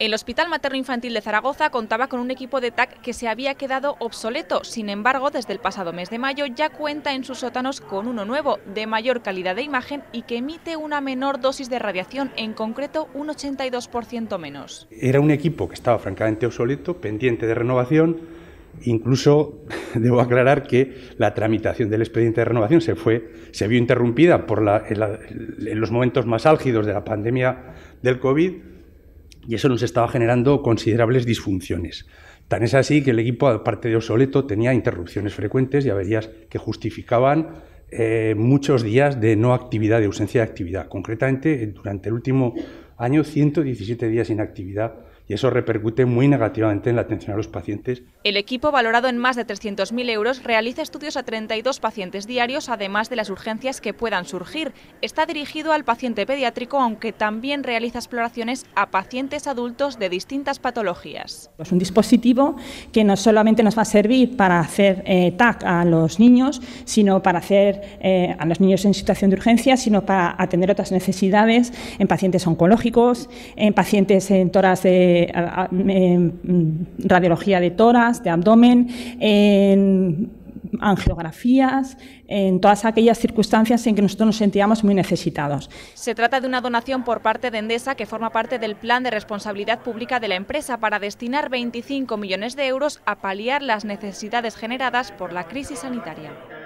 El Hospital Materno Infantil de Zaragoza contaba con un equipo de TAC que se había quedado obsoleto. Sin embargo, desde el pasado mes de mayo ya cuenta en sus sótanos con uno nuevo, de mayor calidad de imagen y que emite una menor dosis de radiación, en concreto un 82% menos. Era un equipo que estaba francamente obsoleto, pendiente de renovación. Incluso debo aclarar que la tramitación del expediente de renovación se fue, se vio interrumpida por en, los momentos más álgidos de la pandemia del COVID y eso nos estaba generando considerables disfunciones. Tan es así que el equipo, aparte de obsoleto, tenía interrupciones frecuentes y averías que justificaban eh, muchos días de no actividad, de ausencia de actividad. Concretamente, durante el último año, 117 días sin actividad y eso repercute muy negativamente en la atención a los pacientes. El equipo, valorado en más de 300.000 euros, realiza estudios a 32 pacientes diarios, además de las urgencias que puedan surgir. Está dirigido al paciente pediátrico, aunque también realiza exploraciones a pacientes adultos de distintas patologías. Es un dispositivo que no solamente nos va a servir para hacer eh, TAC a los niños, sino para hacer eh, a los niños en situación de urgencia, sino para atender otras necesidades en pacientes oncológicos, en pacientes en toras de Mm, radiología de toras, de abdomen, en angiografías, en todas aquellas circunstancias en que nosotros nos sentíamos muy necesitados. Se trata de una donación por parte de Endesa que forma parte del plan de responsabilidad pública de la empresa para destinar 25 millones de euros a paliar las necesidades generadas por la crisis sanitaria.